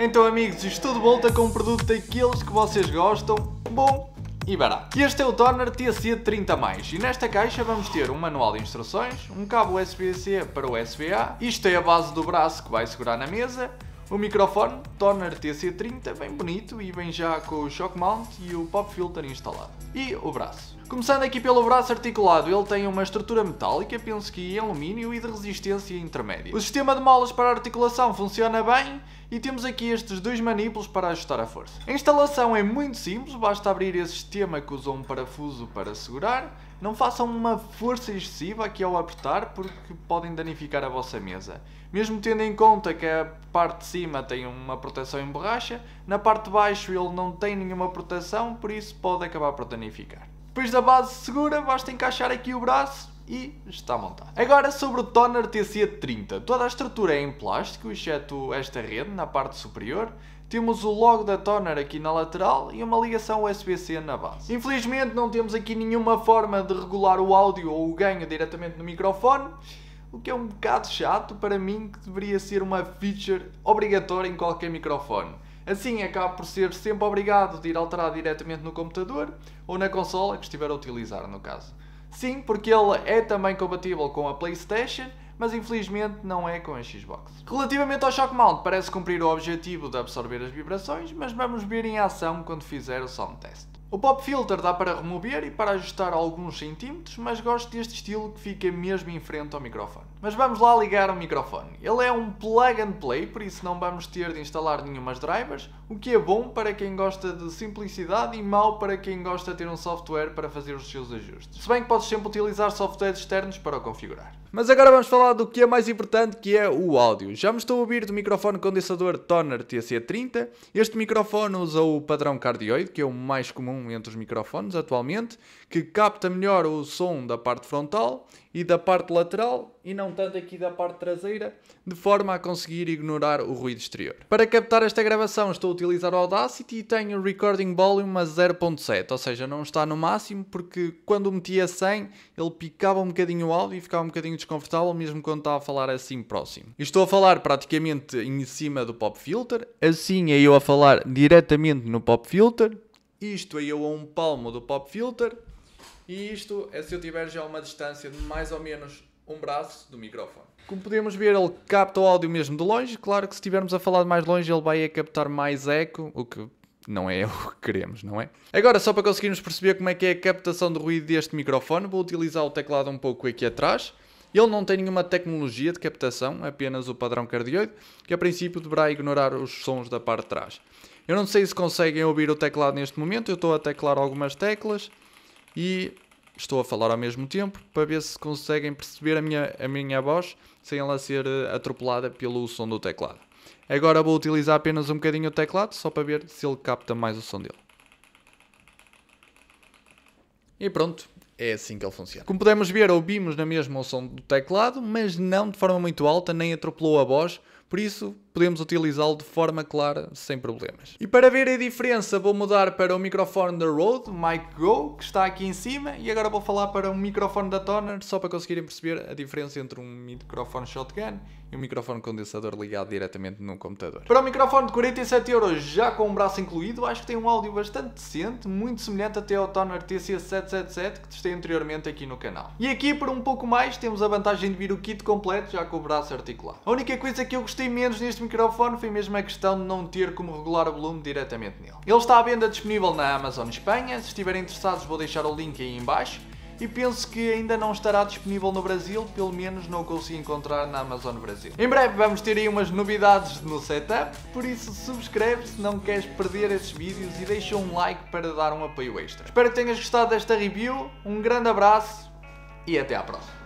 Então amigos, estou de volta com um produto daqueles que vocês gostam, bom e barato. Este é o Donner TC30+, e nesta caixa vamos ter um manual de instruções, um cabo USB-C para USB-A, isto é a base do braço que vai segurar na mesa, o microfone Toner TC30, bem bonito e vem já com o shock mount e o pop filter instalado. E o braço. Começando aqui pelo braço articulado, ele tem uma estrutura metálica, penso que em alumínio e de resistência intermédia. O sistema de molas para articulação funciona bem e temos aqui estes dois manípulos para ajustar a força. A instalação é muito simples, basta abrir esse sistema que usou um parafuso para segurar. Não façam uma força excessiva aqui ao apertar porque podem danificar a vossa mesa. Mesmo tendo em conta que a parte de cima tem uma proteção em borracha, na parte de baixo ele não tem nenhuma proteção, por isso pode acabar por danificar. Depois da base segura, basta encaixar aqui o braço e está montado. Agora sobre o toner TC30. Toda a estrutura é em plástico, exceto esta rede na parte superior. Temos o logo da toner aqui na lateral e uma ligação USB-C na base. Infelizmente não temos aqui nenhuma forma de regular o áudio ou o ganho diretamente no microfone, o que é um bocado chato para mim que deveria ser uma feature obrigatória em qualquer microfone. Assim, acaba por ser sempre obrigado de ir alterar diretamente no computador ou na consola que estiver a utilizar, no caso. Sim, porque ele é também compatível com a PlayStation, mas infelizmente não é com a Xbox. Relativamente ao Shock Mount, parece cumprir o objetivo de absorver as vibrações, mas vamos ver em ação quando fizer o sound test. O pop filter dá para remover e para ajustar alguns centímetros, mas gosto deste estilo que fica mesmo em frente ao microfone. Mas vamos lá ligar o microfone. Ele é um plug and play, por isso não vamos ter de instalar nenhumas drivers, o que é bom para quem gosta de simplicidade e mau para quem gosta de ter um software para fazer os seus ajustes. Se bem que podes sempre utilizar softwares externos para o configurar. Mas agora vamos falar do que é mais importante, que é o áudio. Já me estou a ouvir do microfone condensador Toner TC30. Este microfone usa o padrão cardioide, que é o mais comum entre os microfones atualmente, que capta melhor o som da parte frontal e da parte lateral e não tanto aqui da parte traseira, de forma a conseguir ignorar o ruído exterior. Para captar esta gravação estou a utilizar o Audacity e tenho o Recording Volume a 0.7, ou seja, não está no máximo porque quando meti a 100 ele picava um bocadinho o áudio e ficava um bocadinho desconfortável mesmo quando estava a falar assim próximo. E estou a falar praticamente em cima do Pop Filter, assim é eu a falar diretamente no Pop Filter, isto é eu a um palmo do Pop Filter, e isto é se eu tiver já uma distância de mais ou menos um braço do microfone. Como podemos ver, ele capta o áudio mesmo de longe. Claro que se estivermos a falar de mais longe, ele vai captar mais eco, o que não é o que queremos, não é? Agora, só para conseguirmos perceber como é que é a captação de ruído deste microfone, vou utilizar o teclado um pouco aqui atrás. Ele não tem nenhuma tecnologia de captação, apenas o padrão cardioide, que a princípio deverá ignorar os sons da parte de trás. Eu não sei se conseguem ouvir o teclado neste momento, eu estou a teclar algumas teclas e estou a falar ao mesmo tempo para ver se conseguem perceber a minha, a minha voz sem ela ser eh, atropelada pelo som do teclado. Agora vou utilizar apenas um bocadinho o teclado só para ver se ele capta mais o som dele. E pronto, é assim que ele funciona. Como podemos ver, ouvimos na mesma o som do teclado, mas não de forma muito alta, nem atropelou a voz, por isso, podemos utilizá-lo de forma clara, sem problemas. E para ver a diferença, vou mudar para o microfone da Rode, Mic Go, que está aqui em cima, e agora vou falar para um microfone da Toner, só para conseguirem perceber a diferença entre um microfone shotgun e um microfone condensador ligado diretamente no computador. Para o microfone de 47 euros já com o braço incluído, acho que tem um áudio bastante decente, muito semelhante até ao Toner TC777 que testei anteriormente aqui no canal. E aqui, por um pouco mais, temos a vantagem de vir o kit completo já com o braço articulado. A única coisa que eu gostei gostei menos neste microfone foi mesmo a questão de não ter como regular o volume diretamente nele. Ele está à venda disponível na Amazon Espanha, se estiverem interessados vou deixar o link aí em baixo e penso que ainda não estará disponível no Brasil, pelo menos não consegui encontrar na Amazon Brasil. Em breve vamos ter aí umas novidades no setup, por isso subscreve se não queres perder esses vídeos e deixa um like para dar um apoio extra. Espero que tenhas gostado desta review, um grande abraço e até à próxima.